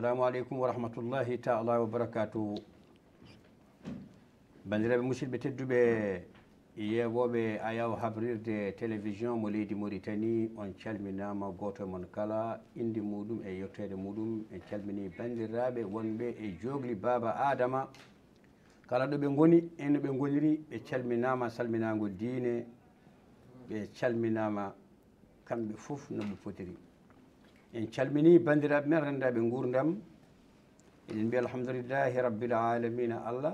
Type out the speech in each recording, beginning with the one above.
assalamu aleykum wa rahmatullahi taala wa barakatuhu bandiraɓe musidɓe tedduɓe yewoɓe ayaw habrirde télévision mo leydi mauritanie on calminama goto mon kala inde muɗum e yettede muɗum en calmini bandiraɓe wonɓe e jogli baba adama kala ɗo ɓe goni e no ɓe goniri ɓe calminama salminago diine ɓe calminama kamɓe fof no ɓe potiri en calmini bandiraɓe men renndaɓe gurdam eɗen mbiya alhamdulillahi rabbilalamina allah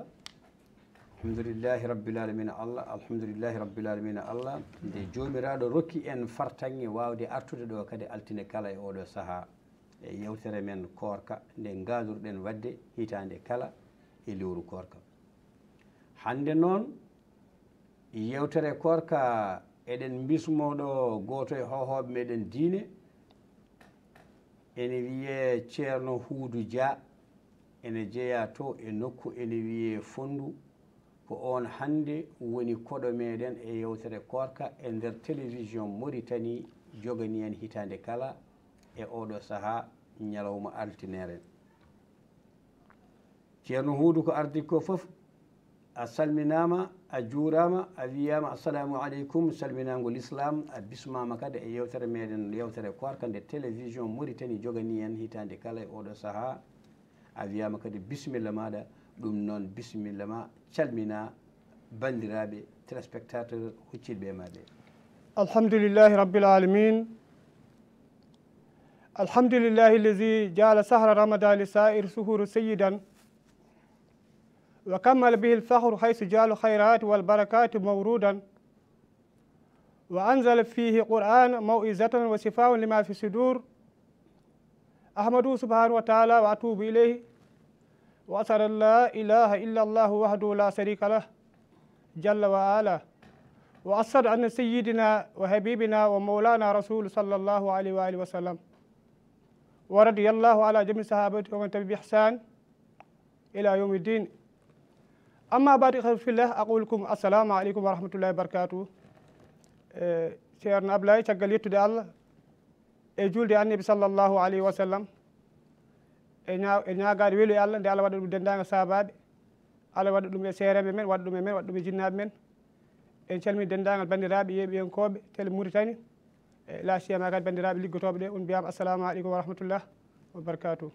alhamdulillahi rabbilalamina allah alhamdulillahi rabbilalamina allah nde joomiraɗo rokki en fartange wawde artude ɗo kadi altine kala e oɗo saaha e yewtere men korka nde gadurɗen wadde hitande kala e lewru korka hande noon yewtere korka eɗen bismoɗo goto e hohoɓe meɗen diine ene wiye ceerno huudu dia ene jeeya to e nokku ene wiye fonndu ko on hannde woni koɗo meɗen e yewtere korka e nder télévision maritani jogani en hitande kala e oɗo saaha ñalawma altinere ceerno huudu ko ardi ko fof a salminama a juurama a wiyama assalamu aleykum salminagol islam a bismama kadi e yewtere meɗen yewtere koarka nde télévision maritani jogani hen hitande kala e oɗo saaha a wiyama kadi bisimilla maɗa ɗum noon bisimilla ma calmina bandiraɓe téléspectateur huccidɓe maɓe alhamdulillahi rabbilalamin alhamdulillahi alladi jaala sahra ramadan lisair suhuru seyidan وكمل به الفخر حيث جعل الخيرات والبركات مورودا وأنزل فيه قرآن موئزة وشفاء لما في الصدور أحمده سبحانه وتعالى وأتوب إليه وأسأل أن لا إله إلا الله وحده لا شريك له جل وعلا وأسأل أن سيدنا وحبيبنا ومولانا رسول صلى الله عليه وآله وسلم ورضي الله على جميع صحابته ومن تبع بإحسان إلى يوم الدين أما بعد في الله أقول لكم السلام عليكم ورحمة الله وبركاته ceerno ablaye caggal yettude allah e julde annabi sallllahu alayhi wa sallam e ña e ñaagaade welu e allah nde allah waɗa ɗum denndaangal saabaaɓe allah waɗa ɗum e seeremɓe men waɗa ɗum e men waɗa ɗum e jinnaaɓe men en calmini denndaangal banndiraaɓe yeɓiyankooɓe tele muritani e la siyama kadi banndiraaɓe liggotooɓe ɗe on mbiyama assalamu aleykum wa rahmatullah wa barakatuh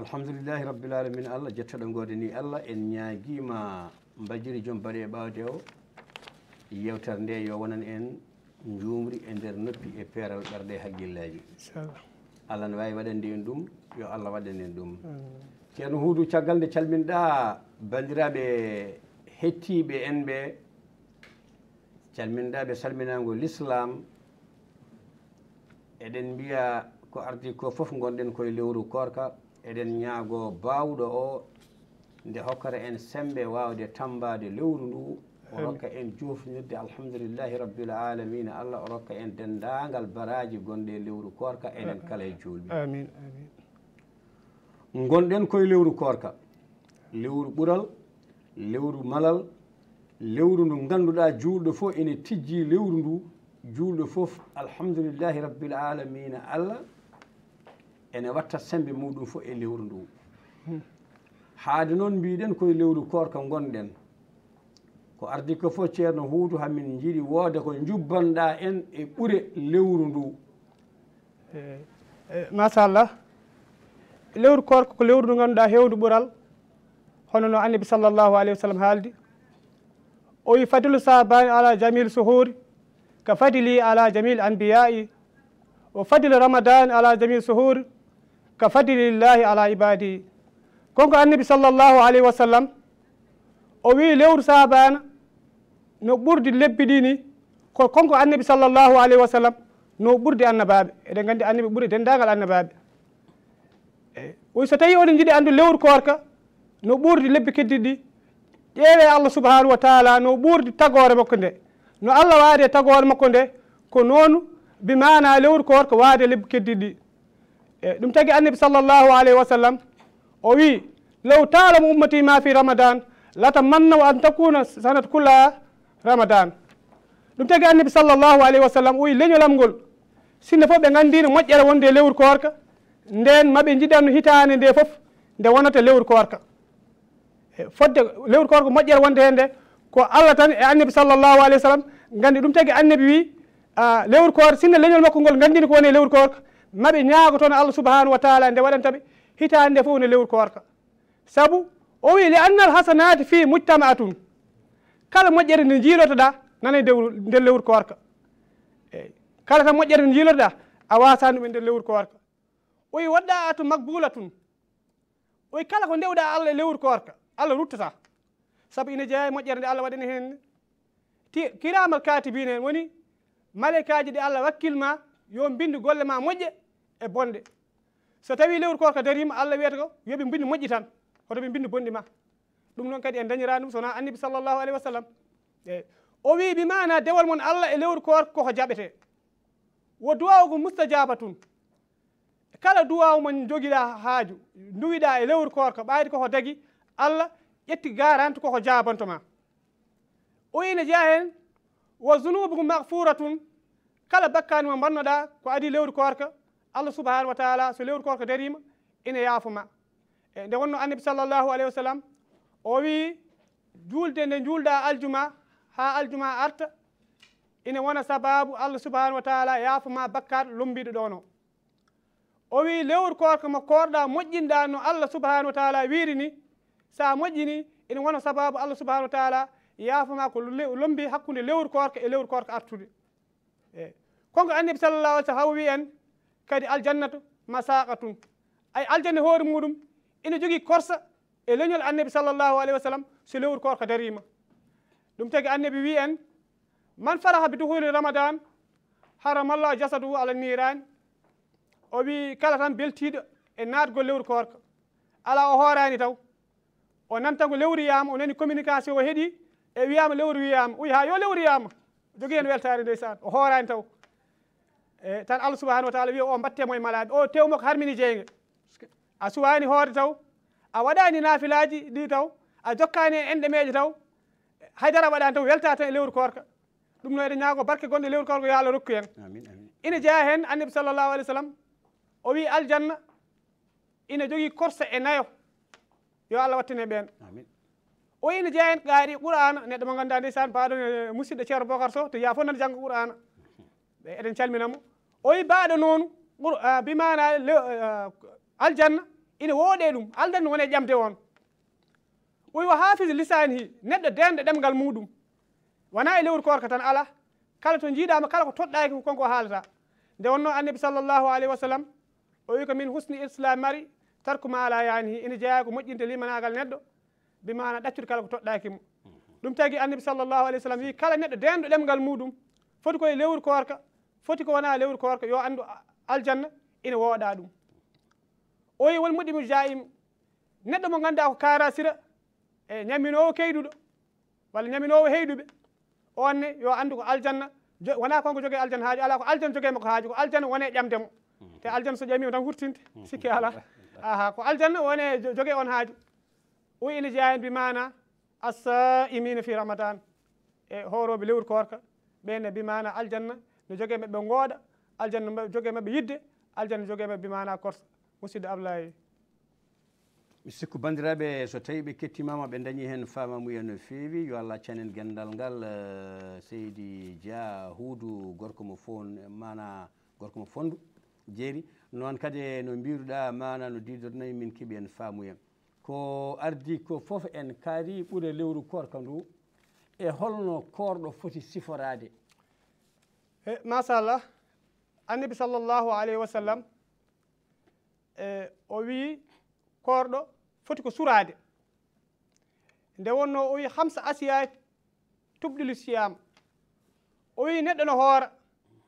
alhamdoulillahi rabbil alamin allah jettoɗo ngode ni allah en ñaaguima mbajiri joom baɗe ɓawde o yewtere nde yo wonan en njumri e nder noppi e peeral ɓerɗe haqqillaji allah ne wawi waɗande en ɗum yo allah waɗan en ɗum ceerno huudu caggal nde calminɗa bandiraɓe hettiɓe en ɓe calminɗaɓe salminago l'islam eɗen mbiya ko ardi ko foof gonɗen koye lewru korka eɗen ñaago baawɗo o nde hokkata en sembe waawde tambaade lewru ndu o rokka en joofnirde alhamdulillahi rabbil alamina allah o rokka en denndaangal baraaji gonɗe lewru korka eɗen kala e joolmi gonɗen koye lewru korka lewru ɓural lewru malal lewru ndu ngannduɗaa juulɗo fof ene tijjii lewru ndu juulɗo fof alhamdulillahi rabbil alamina allah ene watta sembe muɗum fof e lewru ndu hmm. haade noon mbiɗen koye lewru korka gonɗen ko ardi ko fof ceerno huudu hamin jiɗi woode ko jubbanɗa en e ɓure lewru ndu e, e, machallah lewru korka ko lewru ndu ngannduɗa heewdu ɓural hono no annabi sallllahu alayhi wa sallam haaldi o wi fadilu sabani ala jamil suhuri ka fadili ala jamil ambiyai o fadilu ramadan ala jamil suhuri كفضل الله على عباده كونك النبي صلى الله عليه وسلم او وي لور صابان نو بورد لبديني كونك النبي صلى الله عليه وسلم نو بورد انباب ادي غاندي النبي بوري دندغال انباب إيه. وي ستاي اون جيدي اندو لور كوركا نو بورد لب كديدي ديوي إيه الله سبحانه وتعالى نو بورد تاغور مكوندي نو الله وادي تاغور مكوندي كو نونو بمعنى لور كوركا وادي لب كديدي eyi ɗum tagi annabi sallllahu alayhi wa sallam o wii law taalamo ummatima fi ramadan lata mannaw an takuna sanat kulla ramadan ɗum tagi annabi sallllahu alayhi wa sallam o wi leñolam ngol sinno fof ɓe nganndino moƴƴere wonde e lewru korka nden maɓe jiɗanno hitaande nde fof nde wonata lewru korka e, fodde lewru korka moƴƴere wonde hen nde ko allah tan e annabi sallllahu alayhi wa sallam nganndi ɗum tagi annabi wi lewru korka sinno leñol makko ngol nganndino ko woni e lewru korka maɓe ñaago toon allah subahanahu wa taala nde waɗanta ɓe hitaani nde fof ne lewru ko warta sabu o wii li annal hasanati fi mujtama atum kala moƴƴere nde jiilotoɗa nana e nder lewru ko warka eyi kala tan moƴƴere nde jiilotoɗa a wasani ɗum e nder lewru ko warka o wi waɗɗa atu makbula tun o wi kala ko ndewɗa allah e lewru ko warka allah ruttata sabu ina jeeya e moƴƴere nde allah waɗani hen ti kiramal katibine hen woni maleykaji ɗi allah wakkil ma yo bindu golle ma moƴƴe e bonde so tawi lewru korko darima allah wiyata ko yoɓe bindi moƴƴi tan hotoɓe bindi bonɗi ma ɗum noon kadi en dañira ɗum sona annibi sallllahu alayhi wa sallam eyi o wi ɓi mana dewol moon allah e lewru korko koko jaɓete wo duwawu ko mustadiaba tun kala duwawu mon joguiɗa haaju duwiɗa e lewru korko ɓayde koko dagui allah ƴetti garante koko jabantoma o wi ne jeeya hen wo junubu ko mahfura tun kala bakkani mo bannoɗa ko adi lewru korko allah subahanahu wa taala so lewru korko darima ina yaafuma e nde wonno annabi sallllahu alayhi wa sallam o wii juulde nde juulɗa aljuma haa aljuma arta ina wona sababu allah subahanahu wa taala yaafuma bakkar lombiɗo ɗono o wii lewru korko mo korɗa moƴƴinɗa no allah subahanahu wa taala wiiri ni sa moƴƴini ina wona sababu allah subahanahu wa taala yaafuma ko lombi hakkude lewru korko e lewru korko artude e konko annabi sallllahu alih sallm haw wi en kadi aljannatu masaqatun ay aljanna hoore muɗum ina jogii korsa e leñol annabi sallllahu alayhi wa sallam so lewru korka darima ɗum tagi annabi wi en man faraha bi duhuli ramadan haramallah jasaduhu ala nirani o wi kala tan beltiɗo e naatgol lewru korka ala o hoorani taw o nantango lewru yiyama o nani communication o heeɗi e wiyama lewru wiyama uyi ha yo lewru yiyama jogui hen weltare ndeysan o hoorani taw tan allah subhanahu wa taala wi o batte moy malade o tewmo ko harmini jeyga a suwani hoore taw a wadani nafilaji di taw a jokkani e enɗe meje taw haydara wadani taw welta tan lewru korka dum noy de nyaago barke gonde lewru korka yo allah rokku amin ina jaa hen annabi sallallahu alaihi wasallam o wi aljanna ina jogi korsa e nayo yo allah wattine ben amin o ina jaa hen gaari qur'an ne de mo ganda de san musidɗo musidde bocar sow to yaa fof nan janggo qur'ana eɗen calminamo oyi baɗo noon bi mana aljanna ina wooɗe ɗum aldanna wone ƴamde on ɓoyi wa hafise lisanihi neɗɗo denɗe ɗemgal muɗum wona e lewru korka tan ala kala to jiiɗama kala ko toɗɗaki konko haalata nde wonno annabi sallllahu alayhi wa sallam o wi ko min husni islam mari tarku ma ala yanihi ina jeeya ko moƴƴinde limanagal neɗɗo bimana ɗaccude kala ko toɗɗakimo ɗum tagui annabi sallllahu alayhi wa sallam wi kala neɗɗo denɗo ɗemgal muɗum foti koye lewru korka foti ko wona lewru ko warko yo anndu aljanna ina wooɗa ɗum o yi won muɗimi jaim neɗɗo mo ngannduɗa ko kara sira e ñaminowo keyduɗo walla ñaminowo heyduɓe on ne yo anndu ko aljanna wona konko jogue aljanna haaju ala ko aljanna jogue makko haaju ko aljanna wone ƴamdemo te aljanna so ƴamima tan hurtinde sikki ala aha ko aljanna wone jogue on haaju o ina jeyan bimana assa imina fi ramadan e horoɓe lewru korka ɓenne bimana aljanna no jogue mabɓe gooɗa aljanna jogue mabɓe yidde aljanna jogue mabɓe mana korsa musidɗo ablaye mi sikku bandiraɓe so tawi ɓe kettimama ɓe dañi hen famamuya no fewi yo allah canen gendal ngal eh, seydi dia huudu gorko mo fon mana gorko mo fondu jeeri noon kadi e no mbiruɗa mana no didornayi min keeɓi en famuya ko ardi ko foof en kaari ɓuure lewru korka ndu e holno korɗo foti siforade Eh, masallah annabi sallllahu alayhi wa sallam e o wii korɗo foti ko suraade nde wonno o wii hamsa asiya tubɗilu siyama o wii neɗɗo no hoora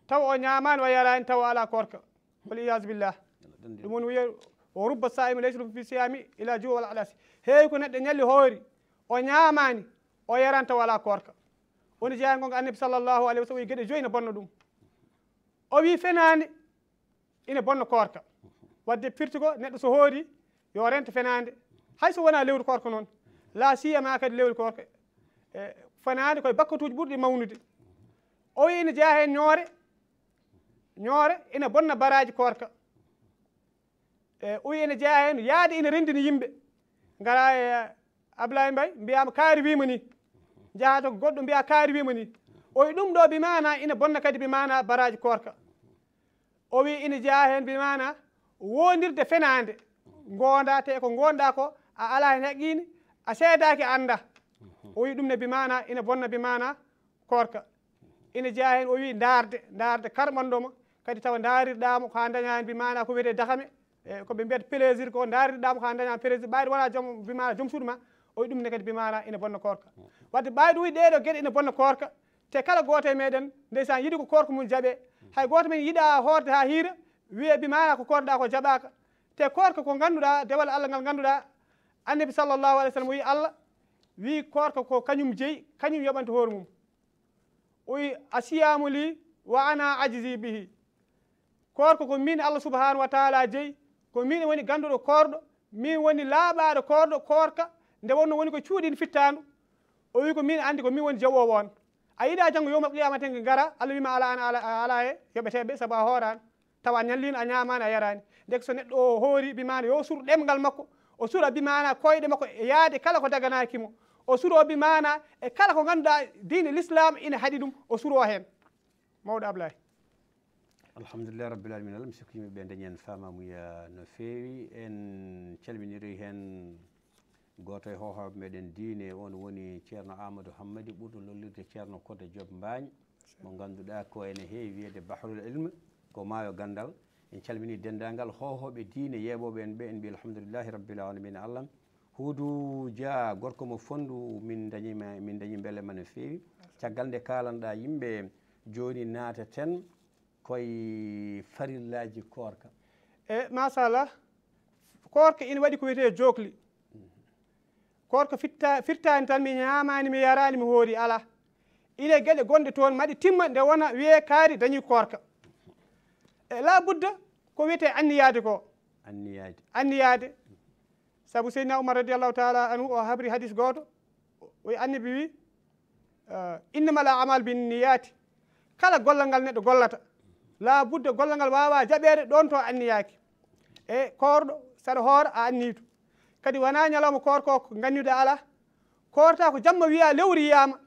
taw o ñaamani wa yaraani taw ala korka waliyasu billah ɗum woni wiya o rubba saimu leysa ɗum fi siyami ila jowal alasi heewi ko neɗɗo ñalli hoori o ñaamani o yarani taw ala korka woni jeyal ngol ngo annabi sallllahu alayhi wa sallm wi geɗe joyi ne bonna ɗum o wi fenaande ina bonna korka wadde pirtugo neɗɗo so hoori yo renta fenaande hayso wona lewru korka noon la siyama kadi lewru korka e fenaande koye bakkatuji ɓurɗi mawnude o wi ina jeya hen ñoore ñoore ina bonna baraji korka e o wi ina jeya hen yaade ina rendini yimɓe ngara e ablayi mbay mbiyama kaari wima ni jahata ko goɗɗo mbiya kaari wiima ni o wi ɗum ɗo mbi mana ina bonna kadi mbi mana baraji korka o wi ina jeeya heen mbi mana wondirde fenande gonda te ko gonɗa ko a ala hen haqqini a seedaki anda o wi ɗum ne mbi mana ina bonna mbi mana korka ina jeeya heen o wi ndarde ndarde karɓanɗoma kadi tawa daariɗɗamo ko ha dañahen mbi mana ko wiyete dakame e koɓe mbiyata plaisir ko daariɗɗamo ko ha dañama plaisir ɓayɗo wona jom mbi mana joom suuɗu ma o wi ɗum ne kadi bimana ina bonna korka wadde ɓayde wi ɗeɗo gueɗe ina bonna korka te kala goto e meɗen ndeysan yiiɗi ko korka mum jaaɓe hay goto men yiiɗa hoorde ha hiira wiye bimana ko korɗa ko jaaɓaka te korka ko ganduɗa dewal allah ngal ganduɗa annabi sallllahu alih w sallam wi allah wi korka ko kañum jeeyi kañum yoɓante hoore mum o wi a siyamu li wa ana ajisi bihi korka ko min allah subhanahu wa taala jeeyi ko min woni ganduɗo korɗo min woni laaɓaɗo korɗo korka nde wonno woni ko cuuɗin fittanu o wi ko min andi ko min woni jawowo on a yiiɗa janggo yowmal qiyamaten ge gara allah wima ala ala e yoɓeteɓe saabu a hoorani tawa ñallino a ñamani a yarani deke so neɗɗo o hoori bimana yo suur ɗemgal makko o suura bimana koyɗe makko e yaade kala ko daganakimo o suuro bimana e kala ko ganduɗa dine l'islam ina haaɗi ɗum o suuro hen mawɗo ablay alhamdulillah rabbilalamin allah mi sikku yimɓeɓe dañi hen famamuya no fewi en calminiri hen gooto e hohoɓe meɗen diine on woni ceerno amadou hammadi ɓurɗo lollirde ceerno kode joob mbaañ mo ngannduɗaa ko ene heewi wiyeede bahrul ilme ko maayo ganndal en calminii denndaangal hohoɓe diine yeeɓooɓe en ɓe en mbi alhamdulillahi rabbil alamina allah huudu dia gorko mo fonndu min dañima min dañi mbele ma no feewi caggal nde kaalanɗaa yimɓe jooni naata ten koye farillaaji koorka e machallah koorka ina waɗi ko wiyetee jookli korko fitta firtani tan mi ñamani mi yarani mi hoori ala ile gueɗe gonde toon maɗi timma nde wona wiye kaari dañi korka e la budda ko wiyete anniyaade ko anniyaade anniyaade saabu seydina oumar radiallahu taala anu o habri hadis goto o annibi wi eh, innamala amal bi niyati kala gollal ngal neɗɗo gollata la budda gollal ngal wawa jaɓere ɗon to anniyaki e korɗo saɗa hoora a annitu kadi wona ñalawma korko ko gannude ala korta ko jamma wiya lewri yiyama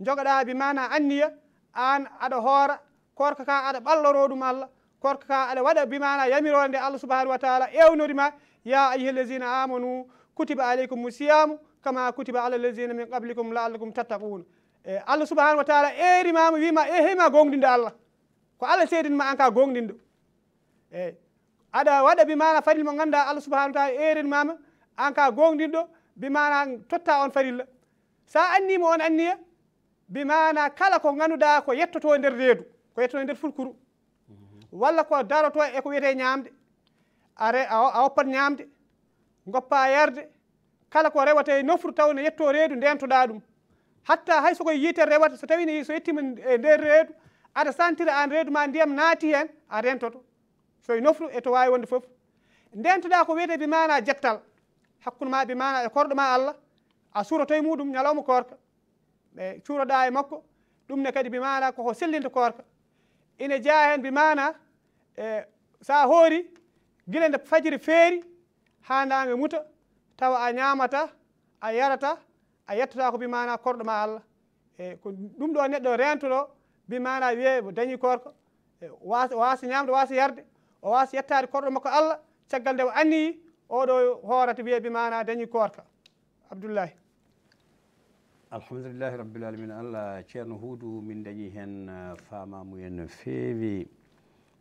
jogoɗa bi mana anniya an aɗa hoora korka ka aɗa ɓalloro ɗum allah korka ka aɗa waɗa bi mana yamirore nde allah subahanahu wa taala ewnorima ya ayuha lesina amanu kutiba aleykum musiyamu kama kutiba ala lesina min qablikum laallakum tattaquna e allah subahanahu wa taala erimama wima e heyma gongdinde allah ko allah seedinma an ka gongdinɗo eyi aɗa waɗa bi mana fadil mo ganduɗa allah subahanahu wa taala erinmama an ka gonɗinɗo bimana totta on farilla sa annimo on anniya bimana kala ko ganduɗa ko yettoto e nder reedu ko yettoto e nder fulkuru walla ko daroto eko wiyete ñamde are a woppat ñamde goppa yarde kala ko rewate nofru taw ne yetto reedu ndentoɗa ɗum hatta hay sokoye yiite rewata so tawi so yettima e nder reedu aɗa santira an reedu ma ndiyam naati hen a rentoto soye nofru eto wawi wonde foof ndentoɗa ko wiyete bimana jettal hakkude ma ɓe mana e korɗo ma allah a suuroto e muɗum ñalawma korka ɓe cuuroɗa e makko ɗum ne kadi mi mana koko sellinta korka ine jeeya hen mi mana e sa hoori guila nde fajiri feeri ha ndage muta tawa a ñamata a yarata a yettata ko mbimana korɗo ma allah e ko ɗum ɗo neɗɗo rentoɗo mbimana wiye dañi korka e wasa wasa ñamde wasa yarde o wasa yettade korɗo makko allah caggal nde o anniyi oɗo hoorata wiya bi mana dañi korka abdoullahi alhamdulillahi rabbilalamina allah ceerno huudu min dañi heen uh, faamamuyen no feewi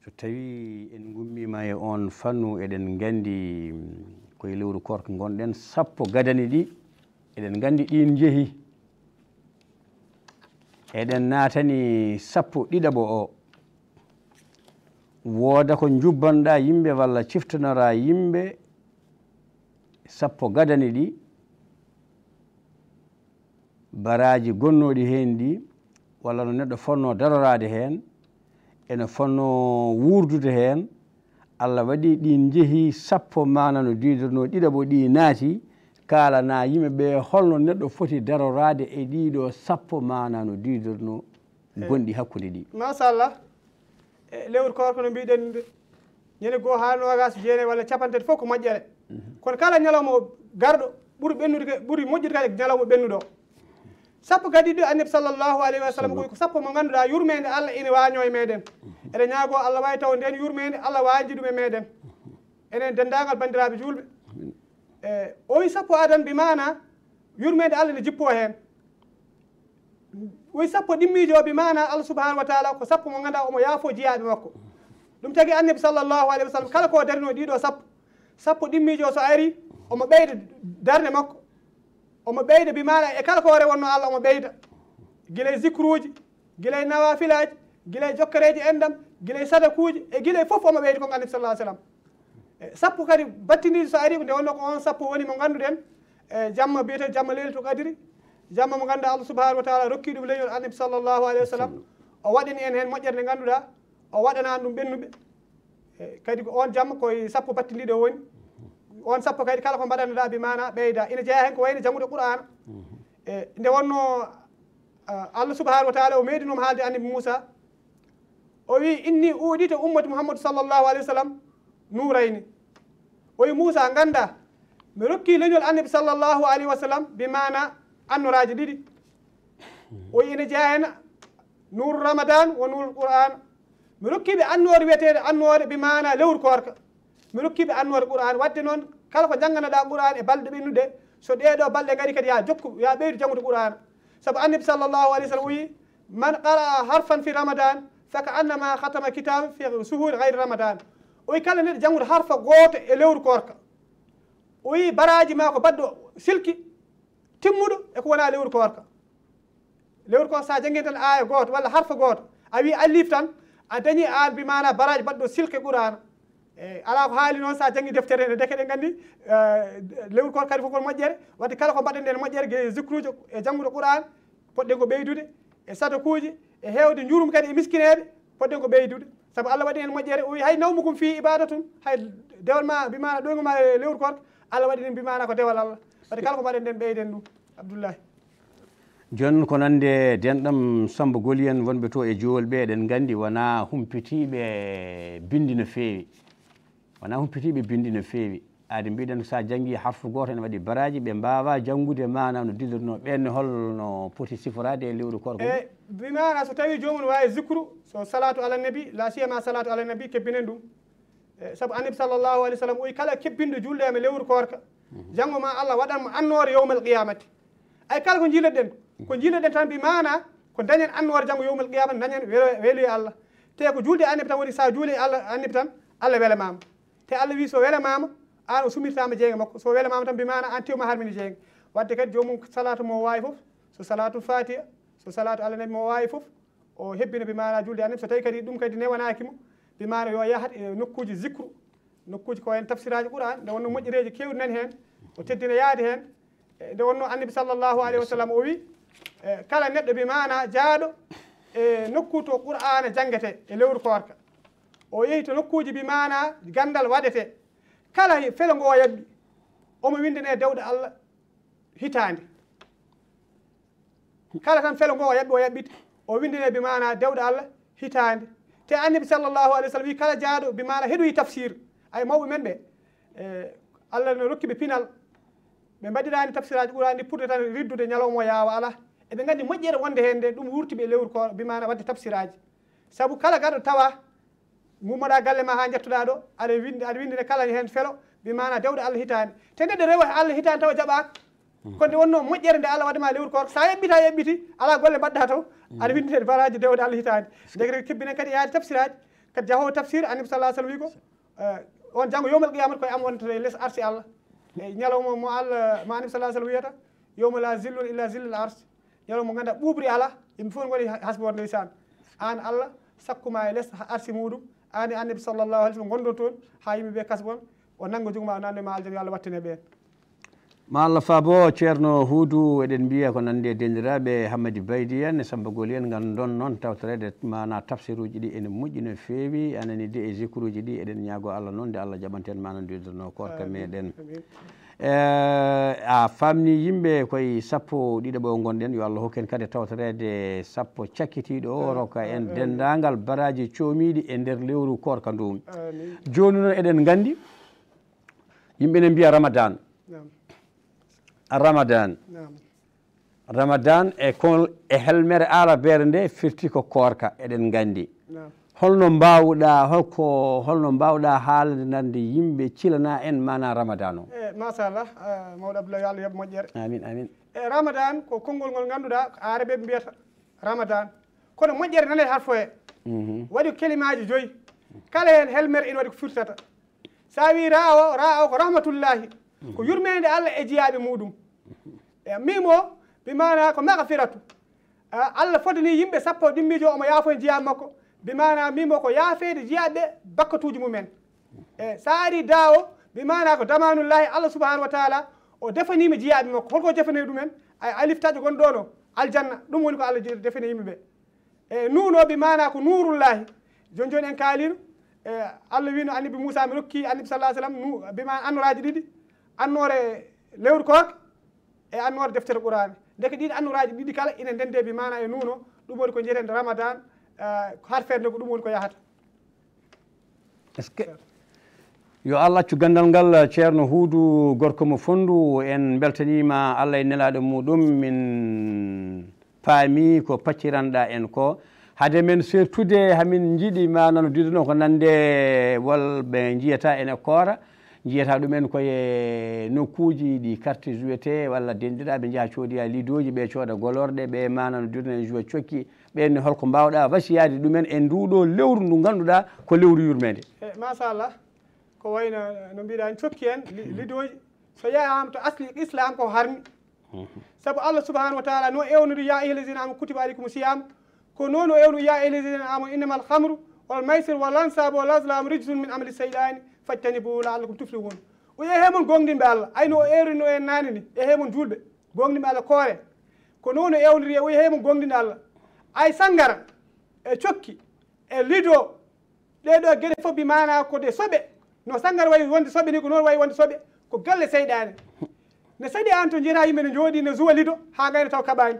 so tawi en gummima e on fannu eɗen gandi mm, koye lewru korka gonɗen sappo gadani ɗi eɗen gandi ɗin jeehi eɗen naatani sappo ɗiɗabo o wooda ko jubbanɗa yimɓe walla ciftanora yimɓe sappo gadani ɗi baraji gonnoɗi hen ɗi walla no neɗɗo fonno darorade hen ene fonno wurdude hen allah waɗi ɗi jeehi sappo mana no didorno ɗiɗa ɓo ɗi naati kalana yimɓeɓe holno neɗɗo foti darorade e ɗiɗo sappo mana no didorno eh. gonɗi hakkude ɗi machallah e lewru korko no mbiɗen ñande goo ha nogas jeenayi walla capantati fof ko moƴƴere kono kala ñalawma o garɗo ɓuuri ɓennude ka ɓuuri moƴƴude kadi ñalawma ɓennuɗo o sappo gadiɗo annabi sallllahu alayhi wa sallam koy ko sappo mo ngannduɗa yurmede allah ene waañoye meɗen eɗe ñaago allah wawi taw nden yurmede allah waaji ɗum e meɗen enen denndagal banndiraɓe julɓe e o wi sappo adan ɓe mana yurmede allah ne jippo heen woyi sappo ɗimmijo o ɓe mana allah subahanahu wa taala ko sappo mo ngannduɗa omo yaafo jiyaɓe makko ɗum tagi annabi sallllahu alayhi wa sallam kala ko darino ɗiɗo sappo sappo ɗimmijo o so ari omo ɓeyda darde makko omo ɓeyda bimaɗa e kala ko ore wonno allah omo ɓeyda guila e zicruji guila e nawa filaji guila e jokkareji endam guila e sadakuji e guila e foof omo ɓeyda ko ganndi sallah sallam e sappo kadi battindiji so ari nde wonno ko on sappo woni mo ngannduɗen e jamma biyete jamma leylito qadiri jamma mo ngannduɗa allah subahanahu wa taala rokki ɗum leñol annabi sallllahu alih wa sallam o waɗani en heen moƴƴere nde ngannduɗa o waɗana n ɗum ɓennuɓe e kadi ko on jamma koye sappo battindiɗo woni on sappo kadi kala ko mbaɗanno ɗa bi mana ɓeyda ina jeeya hen ko wayno jangude qur'ana mhm. e nde wonno eh, allah subahanahu wa taala o meydinoma haalde annabi moussa o wi inni uuɗito ummati muhammadou sallllahu alayhi wa sallam nuurayni o wi moussa ganda mi rokki leñol annabi sallllahu alayhi wa sallam bi mana annoraji ɗiɗi mhm. o wi ina jeeya hen nuuru ramadan wo nuuru qur'an mi rokkiɓe annore wiyetede annore bi mana lewru korka mi rokkiɓe annude qouran wadde noon kala ko jangganaɗa qouran e balɗe ɓennude so ɗeɗo balɗe gari kadi ya jokku ya ɓeydu janggude qouran saabu annabi sallllahu alih w sallam wi man qara harfan fi ramadan faka annama khatama kitab fi suhuri gayre ramadan o wi kala neɗɗo janggude harfa gooto e lewru korka o wi baraji ma ko baɗɗo silki timmuɗo eko wona lewru korka lewru korka sa janggini tan aya gooto walla harfa gooto a wi alif tan a dañi an bi mana baraji baɗɗo silke qur'ana eyyi eh, ala ko haali noon sa jangi deftere nde deke ɗen gandi eh, lewru kon kadi fof kon moƴƴere wadde kala ko mbaɗen ɗen moƴƴere e zicre uji e janggude qouran poɗɗen ko ɓeydude e sadakuji e hewde jurum kadi e miskineɓe poɗɗen ko ɓeydude saabu allah waɗi hen moƴƴere o wi hay nawmu kom fi ibada tun hay dewal ma mbimana ɗoygu ma e lewru korka allah waɗi en mbimana ko dewal allah wadde kala ko mbaɗen ɗen ɓeyden ɗum abdoullahi joni ko nande denɗam samba goli en wonɓe to e jowol ɓeɗen gandi wona humpitiɓe bindi no fewi wona humpitiɓe bindi no fewi aade mbiɗen sa janggi e harfu goto ene waɗi baraji ɓe mbawa janggude mana no dillirno ɓenne holno poti siforade e lewru korkoe bimana so tawi jomum wawi zicre so salatu alanabi la siyama salatu alanabi kebbinen ɗum e saabu anabi sallllahu alih w sallam oyi kala kebbinɗo julɗema e lewru korka janggo ma allah waɗanmo annore yowmal qiyamate ay kala ko jiloɗen ko jiloɗen tan mbimana ko dañen annore janggo yowmal qiyama dañen weeloye allah te ko julde anabi tan woni sa juule allah anabi tan allah welemama te allah wi so welemama an o sumirtama jeyga makko so welemama tan mbimana an tewma harmini jeyga wadde kadi jomum salatu mo wawi foof so salatu fatiha so salatu allah nabi mo wawi foof o hebbino mbimana julde annabi so tawi kadi ɗum kadi newanakimo mbimana yo yahat e nokkuji zicre nokkuji ko wayn tafsiraji qouran nde wonno moƴƴereji kewɗi nani hen o teddina yaade hen e nde wonno annabi sallllahu alayhi wa sallam o wi e kala neɗɗo mbimana jaaɗo e nokku to qur'ana jangete e lewru korka o yehi to nokkuji bi mana gandal waɗete kala felo ngo yaɓɓi omo windene e dewɗo allah hitande kala tan felo ngo yaɓɓi o yaɓɓit o windene bi mana dewɗo allah hitande te annabi sallllahu alah w sallam wi kala jaaɗo bi mana heɗoyi tafsire ay mawɓe men ɓe e, allah no rokkiɓe pinal ɓe mbaɗirani tafsire aji ɓurani pourde tan riddude ñalawmo yawa ala eɓe gandi moƴƴere wonde hen nde ɗum wurtiɓe lewru ko bi mana wadde tafsire aji saabu kala gaɗo tawa gummoɗa galle ma ha jettoɗa ɗo aɗa windi aɗa windine kala hen felo bimana dewɗo allah hitani te de nde rewa allah hitani tawa jaɓaka hmm. konde wonno moƴƴere ala allah waɗima lewru koto sa yeɓɓita yeɓɓiti ala golle mbaɗɗa taw hmm. aɗa de baraji dewɗo allah hitani ndeke kebbinen kadi yaade tafsir aji kadi jahowo tafsir anim sallah sallam wi ko eh, on janggo yowmal qiyamat koye am e les arsi allah eyi ñalawma mo allah ma annabi sallah sallam wiyata yowma la zillun illa zillil arsi ñalawma mo ganduɗa ɓuɓri ala yimɓe fof ne goni hasborde lisan an allah sakumai e les arsi muɗum ani annabi sallllahu alih sallm gonɗo toon ha yimɓeɓe kasbon o nangga jugo ma nanne ma aljana yo allah wattine ɓen ma allah fa bo ceerno huudu eɗen mbiya ko nandi e dendiraɓe hammadi baydi en e samba gooli en ngal don noon tawtorede mana tafsir uji ɗi ene moƴƴi no fewi anani de e jicre uji ɗi eɗen ñaago allah noon nde allah jaɓanten mana dedirno korka meɗen Eh, a famni yimɓe koye sappo ɗiɗo ɓo gonɗen yo allah hokken kadi tawtorede sappo cakkitiɗo o roka en dendagal baraji comiɗi e nder lewru korka ndumi um. joni noon eɗen gandi yimɓe ne mbiya ramadan ramadan ramadan e kol e helmere arabere nde firti ko korka eɗen gandi holno mbawɗa holko holno mbawɗa haalde nande yimɓe cilana en mana ramadan o eyi machallah e, mawɗo abdoulah yo allah yooɓe moƴƴere amin amin e ramadan ko konngol ngol ngannduɗa areɓe ɓe mbiyata ramadan kono moƴƴere nane harfo he mhm. waɗi kelimaji joyyi kala hen helmere ina waɗi ko firtata sa wi ra o ra o ko rahmatullahi ko mhm. yurmede allah e jeyaɓe muɗum e mimo mi mana ko maka firatu allah fodani yimɓe sappo e ɗimmijo omo yaafo e jeeya makko bi maana mbimo ko yaafeede jiyaɓe bakkatuji mumen e sa ari daawo bi maana ko damanullahi allah subahanahu wa taala o defanima jiyaɓe makko holko jafanoy ɗumen ay aliftaji gon ɗono aljanna ɗum woni ko allah defani yimɓeɓe e nuno bi maana ko nurullahi joni joni en kaalino e allah wino anibi moussa mi rokki anibi sa ah sallam bima annoraji ɗiɗi annore lewru korke e annore deftere ɓurani deke ɗiɗi annoraji ɗiɗi kala ina ndende bi maana e nuno ɗum woni ko jiyeten ramadan Ah, har fedde ko ɗum woni ko yahata est ce que yo allah accu gandal ngal ceerno huudu gorko mo fonndu en mbeltaniima allah e nelaaɗo muɗum min paami ko pacciranɗa en ko hade men surtude hamin njiɗi ma nano dido no ko nannde wolɓe njiyata ene koora njiyata ɗumen koye nokkuuji ɗi carte jouete walla denndiraaɓe njaha coodiya lidoji ɓe cooda golorɗe ɓe ma nano dido nen jouwe cokki ɓenne holko mbawɗa wasiyade ɗumen e nduɗo lewru ndu ganduɗa ko lewru yurmede e machallah ko wayno no mbiɗa ni cokki en lidoji so yeyama to asli islam ko harmi saabu allah subahanahu wa taala no ewnori ya ihlasina ama kutiba alikum siyam ko noon o ewnu ya ihlasina ama innama alhamru wal maysir wal ansabe wal aslam rijsun min amali seydani fajtanibu laallakum tuflihun o yeehe mon gongdimɓe allah ayno o ewrino en nane ni yeehe mon julɓe gongdimɓe allah koore ko noon o ewniri o yeehe mon gongdinde allah ay sangara e cokki e lido ɗeɗo gueɗe fobbi mana ko de soɓe no sangara wawi wonde soɓe ni ko noon wawi wonde soɓe ko galle seyɗane ne saɗi an to jiyata yimɓe ne jooɗi ne jowa lido ha gayno taw kaɓani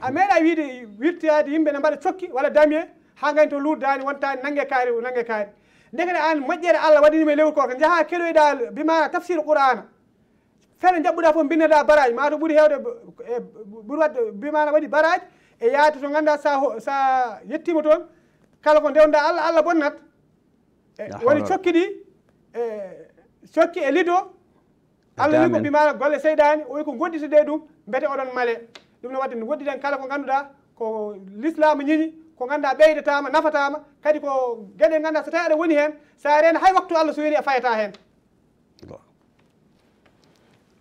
a meeɗa wiide wirtade yimɓe ne mbaɗa cokki walla damier ha gayno to lurdani wontani nangue kaari nangue kaari ndekede an moƴƴere allah waɗinima e lewru ko ko jaaha keɗoyɗa bimana tafsir qur'ana feere jaɓɓuɗa fof binnaɗa baraji mato ɓuuri hewde e ɓuuri wadde bimana waɗi baraji e yaade to ngannduɗa sa sa yettima toon kala ko ndewnoɗa allah allah bonnat e woni cokki ɗi e cokki e lido allah wi ko mbima golle seyɗani o wi ko goɗɗitede ɗum mbete oɗon male ɗum no wadde no goɗɗiɗen kala ko ngannduɗa ko l'islamu ñiñi ko ngannduɗa ɓeydatama nafatama kadi ko gueɗe ngannduɗa so tawi aɗa woni hen sa reena hay waktu allah so weeri a fayata hen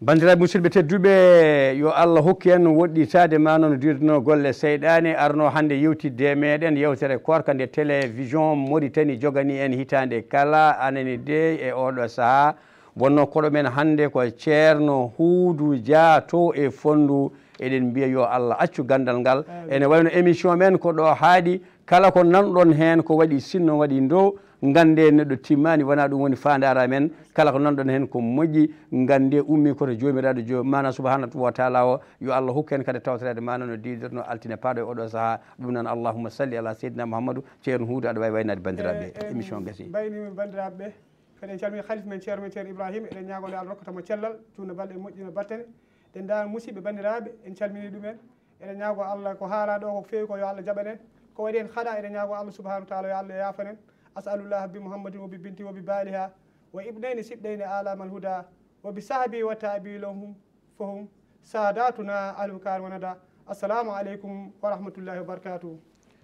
bandiraɓe musidɓe tedduɓe yo allah hokki en woɗɗitade ma noon dirno golle seyɗani arno hande yewtidde e meɗen yewtere korka nde télévision maritani jogani en hitande kala anani de e oɗo saaha wonno koɗo men hande ko ceerno huudu jaato e fondu eɗen mbiya yo allah accu gandal ngal ene wayno émission men ko ɗo haaɗi kala ko nanɗon hen ko waɗi sinno waɗi dow gande neɗɗo timmani wona ɗum woni fandara men kala ko nanɗon hen ko moƴƴi gande ummi koto jomiraɗo jo mana subahanahu wa taala o yo allah hokku hen kadi tawtorede mana no didirno altina paaɗo e oɗo saaha ɗum noon allahuma salli ala seydina mouhamadou ceerno huude aɗa wawi waynade bandiraɓe émission gasi mbaynimin bandiraɓeɓe kadi en calmini halif men ceerno men ceerno ibrahima eɗen ñagode allah rokkatamo cellal cuuna balɗe moƴƴina battane dendan musidɓe bandiraɓe en calmini ɗumen eɗen ñaago allah ko haala ɗo ko feewi ko yo allah jaɓan en ko waɗi en haɗa eɗen ñaago allah subahanahu wa taala yo allah yafan en أسأل الله بمحمد وببنتي وببالها وابنين سبنين آلام الهدى وبسحبي وتعبي لهم فهم ساداتنا الوكار وندا السلام عليكم ورحمة الله وبركاته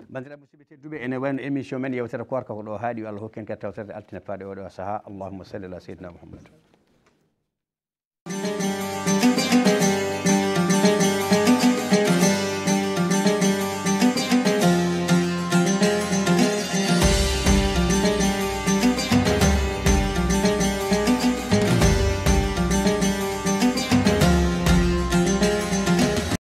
بندرا مصيبه دوبي ان وين ايميشن من يوتر كوارك ودو هادي الله كان كتوتر التنفاد ودو سها اللهم صل على سيدنا محمد